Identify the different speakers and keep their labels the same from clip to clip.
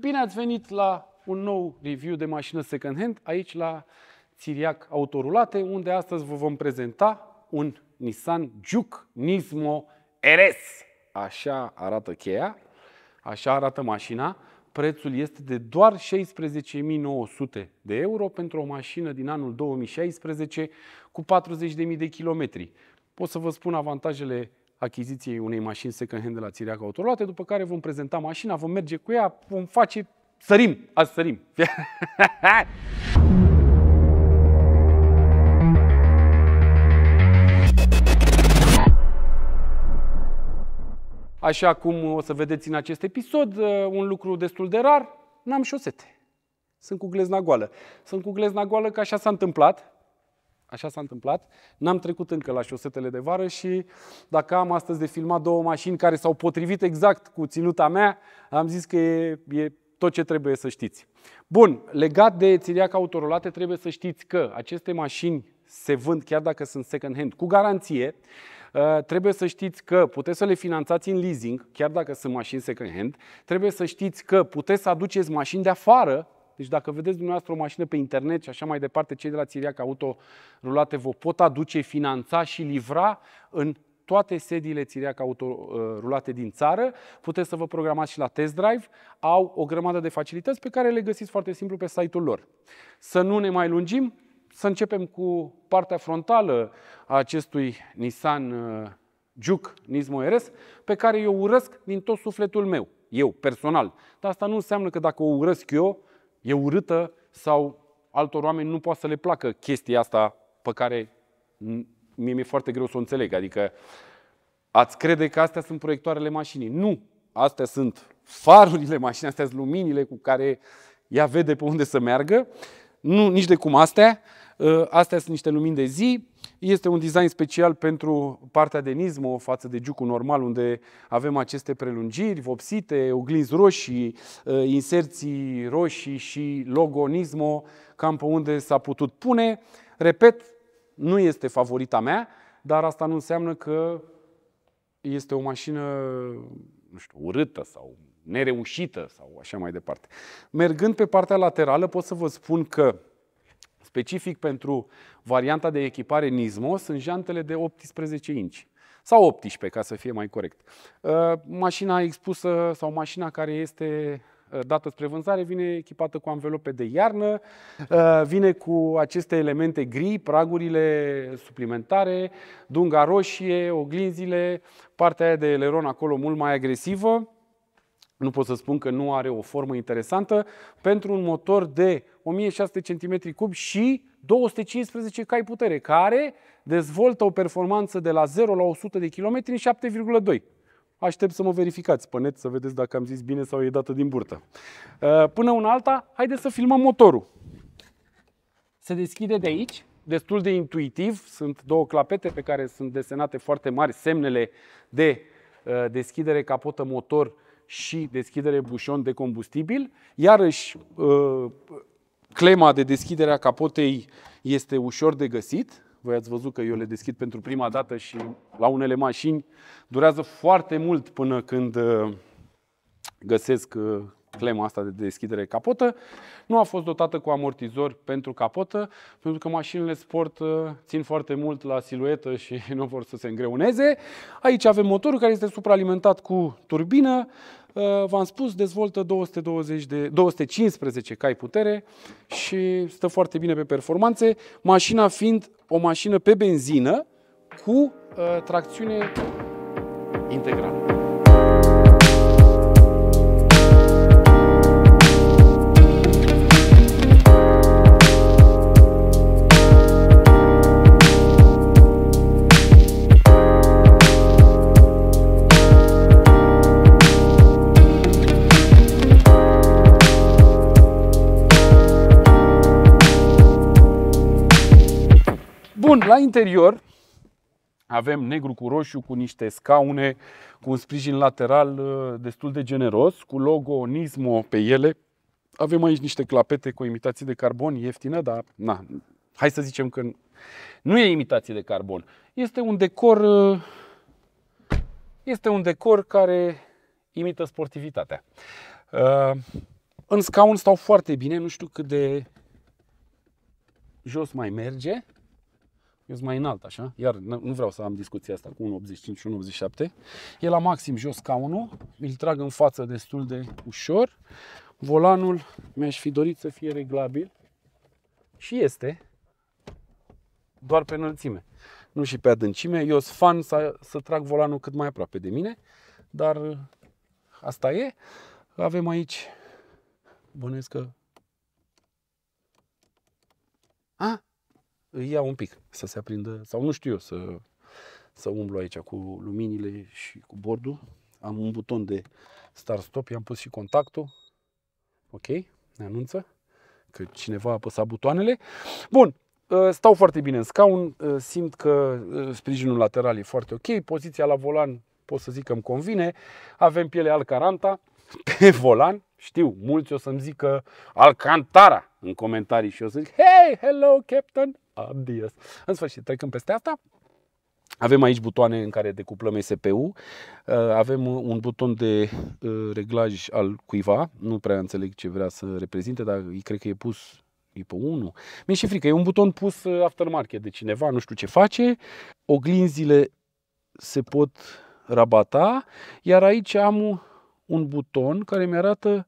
Speaker 1: Bine ați venit la un nou review de mașină second hand aici la Țiriac Autorulate, unde astăzi vă vom prezenta un Nissan Juke Nismo RS. Așa arată cheia, așa arată mașina. Prețul este de doar 16.900 de euro pentru o mașină din anul 2016 cu 40.000 de kilometri. Pot să vă spun avantajele achiziției unei mașini second-hand de la Țiriac Autoroate, după care vom prezenta mașina, vom merge cu ea, vom face... Sărim! Azi sărim! Așa cum o să vedeți în acest episod, uh, un lucru destul de rar, n-am șosete. Sunt cu glezna goală. Sunt cu glezna goală că așa s-a întâmplat Așa s-a întâmplat. N-am trecut încă la șosetele de vară și dacă am astăzi de filmat două mașini care s-au potrivit exact cu ținuta mea, am zis că e, e tot ce trebuie să știți. Bun, legat de țiriac autorolate, trebuie să știți că aceste mașini se vând chiar dacă sunt second hand, cu garanție. Uh, trebuie să știți că puteți să le finanțați în leasing, chiar dacă sunt mașini second hand. Trebuie să știți că puteți să aduceți mașini de afară deci dacă vedeți dumneavoastră o mașină pe internet și așa mai departe, cei de la Țiriac Auto Rulate vă pot aduce, finanța și livra în toate sediile Țiriac Auto uh, Rulate din țară. Puteți să vă programați și la test drive. Au o grămadă de facilități pe care le găsiți foarte simplu pe site-ul lor. Să nu ne mai lungim, să începem cu partea frontală a acestui Nissan uh, Juke Nismo RS, pe care eu urăsc din tot sufletul meu, eu personal. Dar asta nu înseamnă că dacă o urăsc eu, e urâtă sau altor oameni nu poate să le placă chestia asta pe care mie mi-e foarte greu să o înțeleg. Adică ați crede că astea sunt proiectoarele mașinii. Nu! Astea sunt farurile mașinii, astea sunt luminile cu care ea vede pe unde să meargă. Nu, nici de cum astea. Ă, astea sunt niște lumini de zi. Este un design special pentru partea de nismo față de giucul normal unde avem aceste prelungiri vopsite, oglinzi roșii, ă, inserții roșii și logo nismo cam pe unde s-a putut pune. Repet, nu este favorita mea, dar asta nu înseamnă că este o mașină nu știu, urâtă sau nereușită sau așa mai departe. Mergând pe partea laterală pot să vă spun că Specific pentru varianta de echipare Nismo sunt jantele de 18 inci sau 18, ca să fie mai corect. Uh, mașina expusă sau mașina care este uh, dată spre vânzare vine echipată cu anvelope de iarnă, uh, vine cu aceste elemente gri, pragurile suplimentare, dunga roșie, oglinzile, partea aia de eleron acolo mult mai agresivă nu pot să spun că nu are o formă interesantă, pentru un motor de 1600 cm3 și 215 cai putere, care dezvoltă o performanță de la 0 la 100 de km în 7,2. Aștept să mă verificați pe net să vedeți dacă am zis bine sau e dată din burtă. Uh, până un alta, haideți să filmăm motorul. Se deschide de aici, destul de intuitiv. Sunt două clapete pe care sunt desenate foarte mari semnele de uh, deschidere capotă motor și deschidere bușon de combustibil. Iarăși, uh, clema de deschidere a capotei este ușor de găsit. Voi ați văzut că eu le deschid pentru prima dată și la unele mașini durează foarte mult până când uh, găsesc uh, clema asta de deschidere capotă. Nu a fost dotată cu amortizori pentru capotă, pentru că mașinile sport țin foarte mult la siluetă și nu vor să se îngreuneze. Aici avem motorul care este supraalimentat cu turbină. Uh, v-am spus, dezvoltă 220 de, 215 cai putere și stă foarte bine pe performanțe, mașina fiind o mașină pe benzină cu uh, tracțiune integrală. La interior avem negru cu roșu cu niște scaune cu un sprijin lateral uh, destul de generos, cu logo Nismo pe ele. Avem aici niște clapete cu imitații de carbon ieftină, dar na, hai să zicem că nu e imitație de carbon. Este un decor uh, este un decor care imită sportivitatea. Uh, în scaun stau foarte bine, nu știu cât de jos mai merge eu sunt mai înalt așa, iar nu vreau să am discuția asta cu 1,85 și 1,87. E la maxim jos scaunul, îl trag în față destul de ușor. Volanul mi-aș fi dorit să fie reglabil și este doar pe înălțime, nu și pe adâncime. Eu sunt fan să, să trag volanul cât mai aproape de mine, dar asta e. Avem aici, bănuiesc că... A, îi iau un pic să se aprindă, sau nu știu eu, să, să umblu aici cu luminile și cu bordul. Am un buton de start-stop, i-am pus și contactul. Ok, ne anunță că cineva a apăsat butoanele. Bun, ă, stau foarte bine în scaun, ă, simt că ă, sprijinul lateral e foarte ok, poziția la volan pot să zic că îmi convine, avem piele Alcaranta pe volan, știu, mulți o să-mi zică Alcantara în comentarii și o să zic, hey, hello, Captain, obvious. În sfârșit, trecând peste asta, avem aici butoane în care decuplăm SPU, uh, avem un buton de uh, reglaj al cuiva, nu prea înțeleg ce vrea să reprezinte, dar cred că e pus e pe 1. Mi-e și frică, e un buton pus uh, aftermarket de cineva, nu știu ce face. Oglinzile se pot rabata, iar aici am un buton care mi arată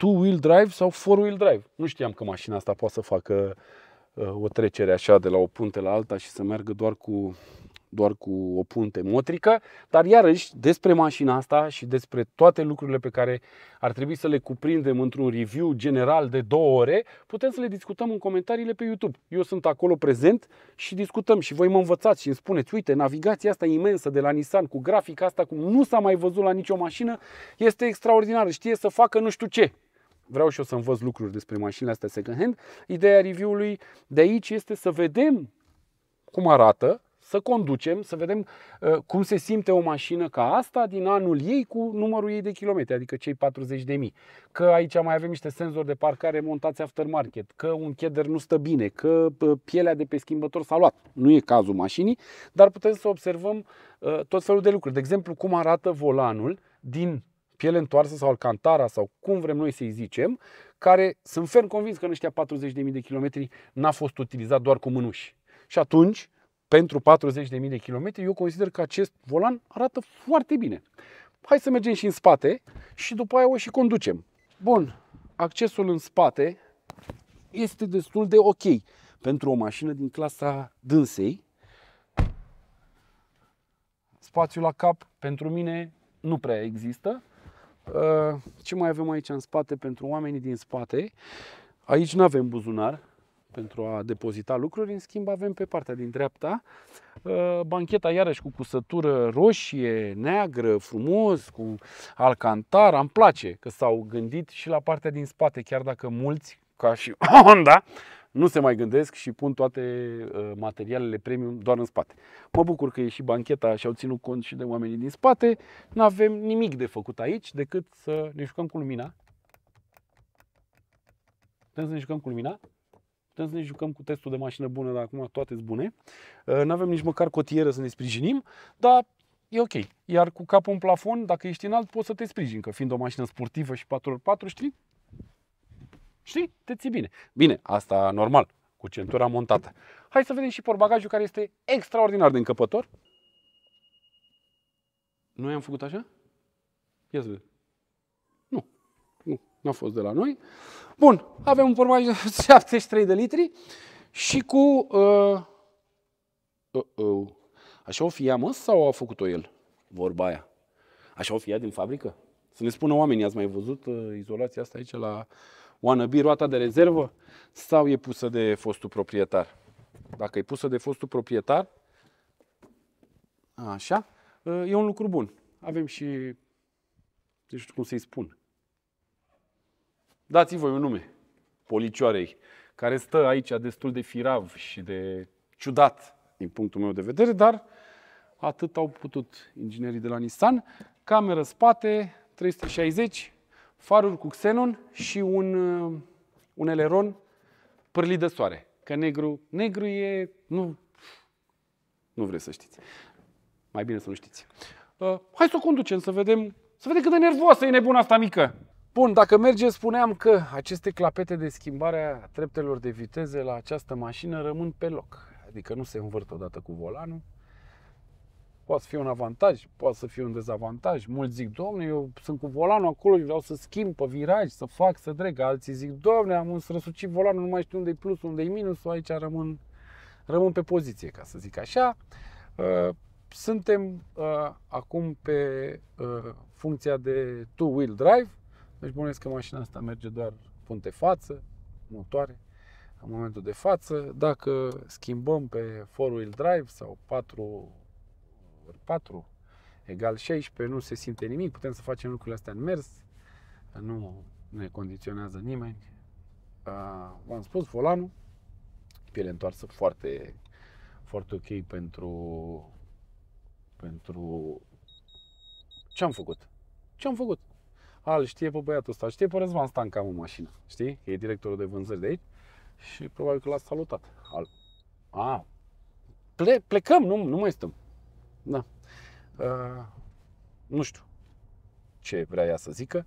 Speaker 1: two-wheel drive sau four-wheel drive. Nu știam că mașina asta poate să facă uh, o trecere așa de la o punte la alta și să meargă doar cu, doar cu o punte motrică, dar iarăși despre mașina asta și despre toate lucrurile pe care ar trebui să le cuprindem într-un review general de două ore, putem să le discutăm în comentariile pe YouTube. Eu sunt acolo prezent și discutăm și voi mă învățați și îmi spuneți, uite, navigația asta imensă de la Nissan cu grafica asta cum nu s-a mai văzut la nicio mașină, este extraordinară, știe să facă nu știu ce vreau și eu să învăț lucruri despre mașinile astea second hand. Ideea review-ului de aici este să vedem cum arată, să conducem, să vedem uh, cum se simte o mașină ca asta din anul ei cu numărul ei de kilometri, adică cei 40 de mii. Că aici mai avem niște senzori de parcare montați aftermarket, că un cheder nu stă bine, că uh, pielea de pe schimbător s-a luat. Nu e cazul mașinii, dar putem să observăm uh, tot felul de lucruri. De exemplu, cum arată volanul din piele întoarsă sau alcantara sau cum vrem noi să-i zicem, care sunt ferm convins că în ăștia 40.000 de kilometri n-a fost utilizat doar cu mânuși. Și atunci, pentru 40.000 de kilometri, eu consider că acest volan arată foarte bine. Hai să mergem și în spate și după aia o și conducem. Bun, accesul în spate este destul de ok pentru o mașină din clasa dânsei. Spațiul la cap pentru mine nu prea există. Uh, ce mai avem aici în spate pentru oamenii din spate? Aici nu avem buzunar pentru a depozita lucruri, în schimb avem pe partea din dreapta uh, bancheta iarăși cu cusătură roșie, neagră, frumos, cu alcantar, îmi place că s-au gândit și la partea din spate, chiar dacă mulți, ca și Honda, nu se mai gândesc și pun toate uh, materialele premium doar în spate. Mă bucur că e și bancheta și au ținut cont și de oamenii din spate. Nu avem nimic de făcut aici decât să ne jucăm cu lumina. Putem să ne jucăm cu lumina. Putem să ne jucăm cu testul de mașină bună, dar acum toate sunt bune. Uh, nu avem nici măcar cotieră să ne sprijinim, dar e ok. Iar cu capul în plafon, dacă ești înalt, poți să te sprijin, că fiind o mașină sportivă și 4x4, știi, Știi? Te ții bine. Bine, asta normal, cu centura montată. Hai să vedem și porbagajul care este extraordinar de încăpător. Noi am făcut așa? Ia să vedem. Nu. Nu. nu a fost de la noi. Bun. Avem un porbagaj de 73 de litri și cu... Uh, uh, uh. Așa o fi sau a făcut-o el? Vorba aia. Așa o fi din fabrică? Să ne spună oamenii, ați mai văzut uh, izolația asta aici la wannabe roata de rezervă sau e pusă de fostul proprietar? Dacă e pusă de fostul proprietar, așa, e un lucru bun. Avem și, nu știu cum să-i spun, dați voi un nume policioarei, care stă aici destul de firav și de ciudat din punctul meu de vedere, dar atât au putut inginerii de la Nissan. Cameră spate, 360, faruri cu xenon și un, uh, un eleron pârlit de soare. Că negru, negru e... Nu, nu vreți să știți. Mai bine să nu știți. Uh, hai să o conducem, să vedem, să vedem cât de nervoasă e nebuna asta mică. Bun, dacă merge, spuneam că aceste clapete de schimbare a treptelor de viteze la această mașină rămân pe loc. Adică nu se învârt odată cu volanul, poate să fie un avantaj, poate să fie un dezavantaj. Mulți zic, domne, eu sunt cu volanul acolo și vreau să schimb pe viraj, să fac, să trec. Alții zic, domne, am răsucit volanul, nu mai știu unde e plus, unde e minus, aici rămân, rămân pe poziție, ca să zic așa. Uh, suntem uh, acum pe uh, funcția de two-wheel drive, deci bănuiesc că mașina asta merge doar punte față, motoare, în momentul de față. Dacă schimbăm pe 4-wheel drive sau 4 ori 4 egal 16, nu se simte nimic, putem să facem lucrurile astea în mers, nu ne condiționează nimeni. V-am spus, volanul, piele întoarsă foarte, foarte ok pentru, pentru ce am făcut. Ce am făcut? Al știe pe băiatul ăsta, știe pe Răzvan Stanca în mașină, știi? E directorul de vânzări de aici și probabil că l-a salutat. Al... A, ple, plecăm, nu, nu mai stăm. Da. Uh, nu știu ce vrea ea să zică,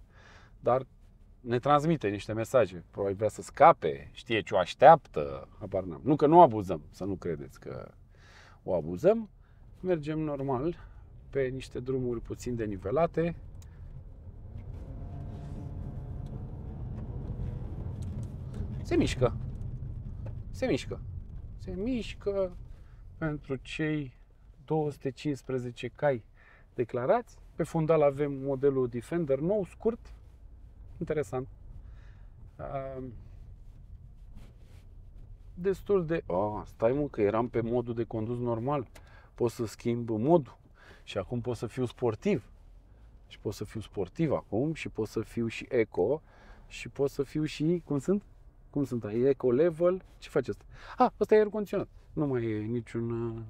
Speaker 1: dar ne transmite niște mesaje. Probabil vrea să scape, știe ce o așteaptă, habar n-am. Nu că nu abuzăm, să nu credeți că o abuzăm. Mergem normal pe niște drumuri puțin denivelate. Se mișcă. Se mișcă. Se mișcă pentru cei 215 cai declarați. Pe fundal avem modelul Defender nou, scurt, interesant. Destul de... Oh, stai mă, că eram pe modul de condus normal. Pot să schimb modul și acum pot să fiu sportiv. Și pot să fiu sportiv acum și pot să fiu și eco și pot să fiu și... Cum sunt? Cum sunt? Eco level? Ce face asta? Ah, asta e aer condiționat. Nu mai e niciun uh,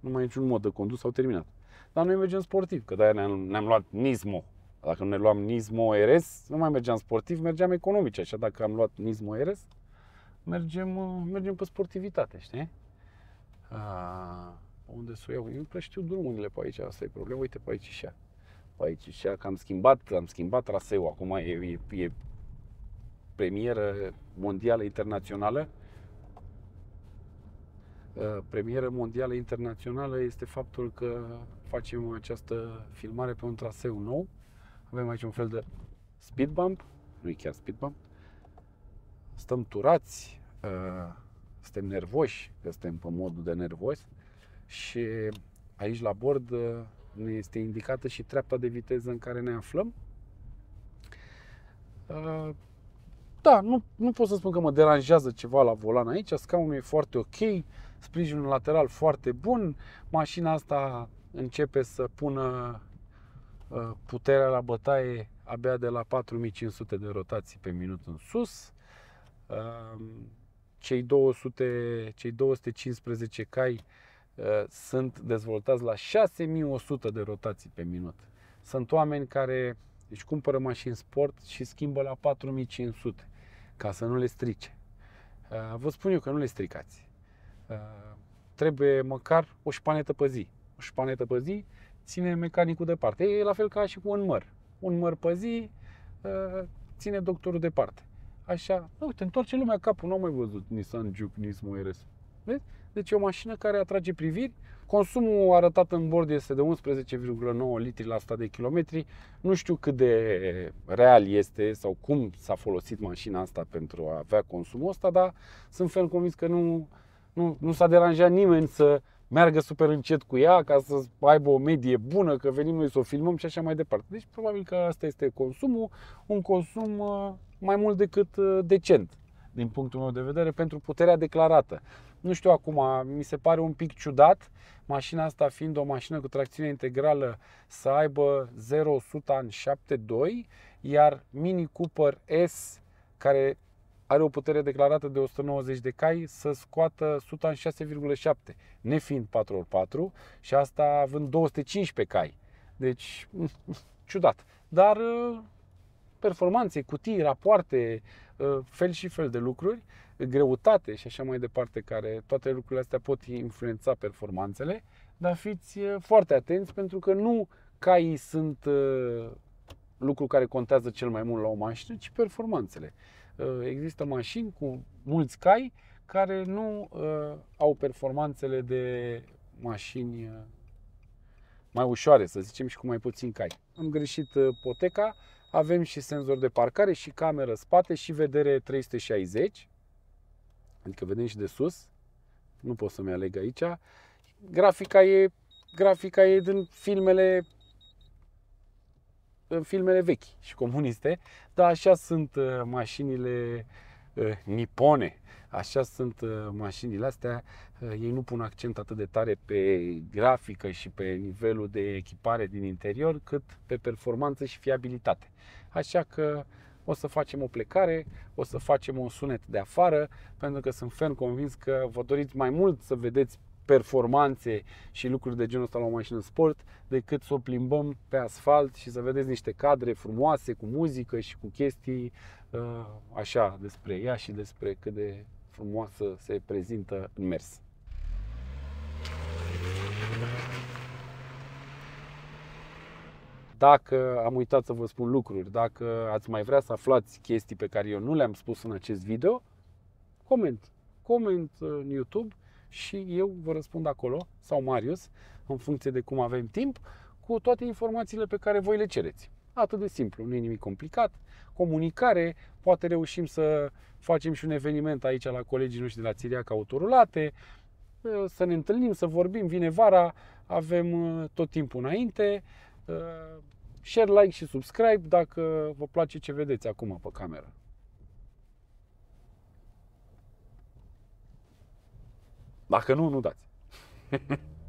Speaker 1: nu mai e niciun mod de condus, au terminat. Dar noi mergem sportiv, că de-aia ne-am, ne-am luat Nismo. Dacă nu ne luam Nismo RS, nu mai mergeam sportiv, mergeam economic. Așa, dacă am luat Nismo RS, mergem, uh, mergem pe sportivitate, știi? A, ah, unde să o iau? Eu nu prea știu drumurile pe aici, asta e problema. Uite pe aici și Pe aici și că am schimbat, am schimbat traseul. Acum e, e, e premieră mondială, internațională Uh, premieră mondială internațională este faptul că facem această filmare pe un traseu nou. Avem aici un fel de speed bump, nu e chiar speed bump. Stăm turați, uh, suntem nervoși, că suntem pe modul de nervos și aici la bord uh, ne este indicată și treapta de viteză în care ne aflăm. Da, nu, nu pot să spun că mă deranjează ceva la volan aici, scaunul e foarte ok, sprijinul lateral foarte bun, mașina asta începe să pună uh, puterea la bătaie abia de la 4500 de rotații pe minut în sus. Um, cei, 200, cei 215 cai uh, sunt dezvoltați la 6100 de rotații pe minut. Sunt oameni care își deci cumpără mașini sport și schimbă la 4500 ca să nu le strice. Uh, vă spun eu că nu le stricați. Eh, trebuie măcar o șpanetă pe zi. O șpanetă pe zi ține mecanicul departe. E la fel ca și cu un măr. Un măr pe zi eh, ține doctorul departe. Așa, uite, întoarce lumea capul, nu am mai văzut Nissan Juke, Nissan Moeres. Vezi? Deci e o mașină care atrage priviri. Consumul arătat în bord este de 11,9 litri la 100 de kilometri. Nu știu cât de real este sau cum s-a folosit mașina asta pentru a avea consumul ăsta, dar sunt fel convins că nu nu, nu s-a deranjat nimeni să meargă super încet cu ea ca să aibă o medie bună, că venim noi să o filmăm și așa mai departe. Deci probabil că asta este consumul, un consum uh, mai mult decât uh, decent din punctul meu de vedere pentru puterea declarată. Nu știu acum, mi se pare un pic ciudat, mașina asta fiind o mașină cu tracțiune integrală să aibă 0-100 în 7.2, iar Mini Cooper S, care are o putere declarată de 190 de cai să scoată suta în 6,7, nefiind 4x4 și asta având 215 cai. Deci, ciudat. Dar uh, performanțe, cutii, rapoarte, uh, fel și fel de lucruri, greutate și așa mai departe, care toate lucrurile astea pot influența performanțele, dar fiți uh, foarte atenți pentru că nu caii sunt lucru care contează cel mai mult la o mașină, ci performanțele. Ă, există mașini cu mulți cai care nu ă, au performanțele de mașini ă, mai ușoare, să zicem, și cu mai puțin cai. Am greșit poteca, avem și senzor de parcare și cameră spate și vedere 360, adică vedem și de sus, nu pot să-mi aleg aici. Grafica e, grafica e din filmele filmele vechi și comuniste, dar așa sunt uh, mașinile uh, nipone, așa sunt uh, mașinile astea, ei nu pun accent atât de tare pe grafică și pe nivelul de echipare din interior, cât pe performanță și fiabilitate. Așa că o să facem o plecare, o să facem un sunet de afară, pentru că sunt ferm convins că vă doriți mai mult să vedeți performanțe și lucruri de genul ăsta la o mașină sport decât să o plimbăm pe asfalt și să vedeți niște cadre frumoase cu muzică și cu chestii uh, așa despre ea și despre cât de frumoasă se prezintă în mers. dacă am uitat să vă spun lucruri, dacă ați mai vrea să aflați chestii pe care eu nu le-am spus în acest video, coment. Coment în YouTube, și eu vă răspund acolo, sau Marius, în funcție de cum avem timp, cu toate informațiile pe care voi le cereți. Atât de simplu, nu e nimic complicat. Comunicare, poate reușim să facem și un eveniment aici la colegii noștri de la Țiriaca Autorulate, să ne întâlnim, să vorbim, vine vara, avem tot timpul înainte. Share, like și subscribe dacă vă place ce vedeți acum pe cameră. Dacă nu, nu dați.